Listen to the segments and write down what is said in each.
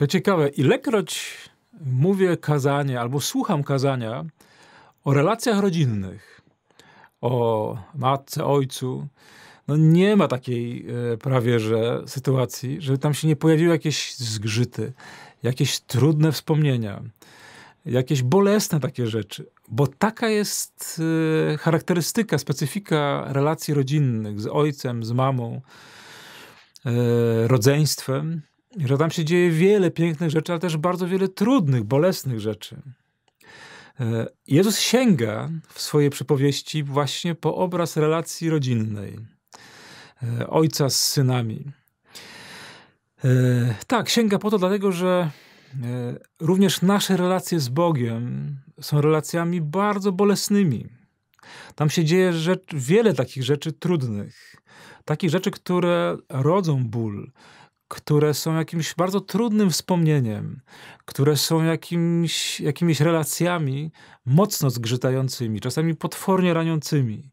To ciekawe, ilekroć mówię kazanie albo słucham kazania o relacjach rodzinnych, o matce, ojcu, no nie ma takiej e, prawie że sytuacji, żeby tam się nie pojawiły jakieś zgrzyty, jakieś trudne wspomnienia, jakieś bolesne takie rzeczy. Bo taka jest e, charakterystyka, specyfika relacji rodzinnych z ojcem, z mamą, e, rodzeństwem, że tam się dzieje wiele pięknych rzeczy, ale też bardzo wiele trudnych, bolesnych rzeczy. E, Jezus sięga w swojej przypowieści właśnie po obraz relacji rodzinnej e, ojca z synami. E, tak, sięga po to, dlatego że również nasze relacje z Bogiem są relacjami bardzo bolesnymi. Tam się dzieje rzecz, wiele takich rzeczy trudnych, takich rzeczy, które rodzą ból, które są jakimś bardzo trudnym wspomnieniem, które są jakimś, jakimiś relacjami mocno zgrzytającymi, czasami potwornie raniącymi.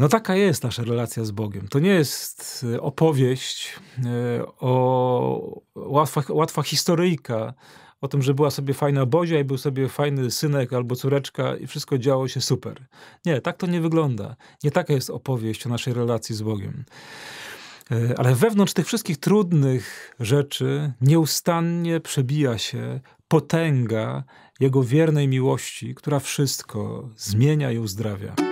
No taka jest nasza relacja z Bogiem. To nie jest e, opowieść e, o łatwa, łatwa historyjka o tym, że była sobie fajna Bozia i był sobie fajny synek albo córeczka i wszystko działo się super. Nie, tak to nie wygląda. Nie taka jest opowieść o naszej relacji z Bogiem. E, ale wewnątrz tych wszystkich trudnych rzeczy nieustannie przebija się potęga Jego wiernej miłości, która wszystko zmienia i uzdrawia.